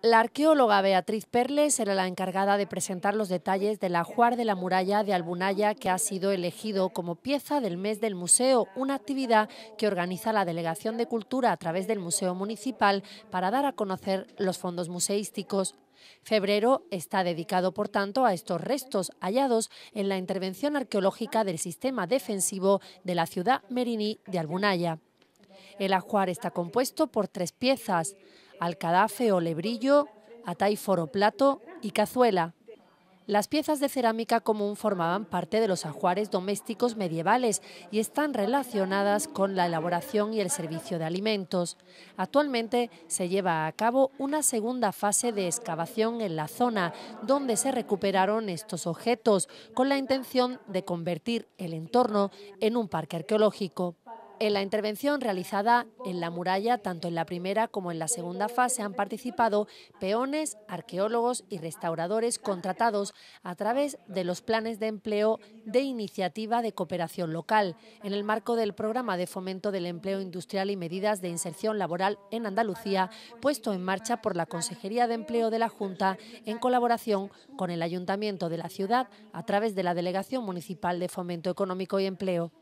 La arqueóloga Beatriz Perles será la encargada de presentar los detalles del ajuar de la muralla de Albunaya que ha sido elegido como pieza del mes del museo, una actividad que organiza la Delegación de Cultura a través del Museo Municipal para dar a conocer los fondos museísticos. Febrero está dedicado, por tanto, a estos restos hallados en la intervención arqueológica del sistema defensivo de la ciudad meriní de Albunaya. El ajuar está compuesto por tres piezas, alcadafe o lebrillo, ataíforo plato y cazuela. Las piezas de cerámica común formaban parte de los ajuares domésticos medievales y están relacionadas con la elaboración y el servicio de alimentos. Actualmente se lleva a cabo una segunda fase de excavación en la zona donde se recuperaron estos objetos con la intención de convertir el entorno en un parque arqueológico. En la intervención realizada en la muralla, tanto en la primera como en la segunda fase, han participado peones, arqueólogos y restauradores contratados a través de los planes de empleo de iniciativa de cooperación local, en el marco del programa de fomento del empleo industrial y medidas de inserción laboral en Andalucía, puesto en marcha por la Consejería de Empleo de la Junta en colaboración con el Ayuntamiento de la ciudad a través de la Delegación Municipal de Fomento Económico y Empleo.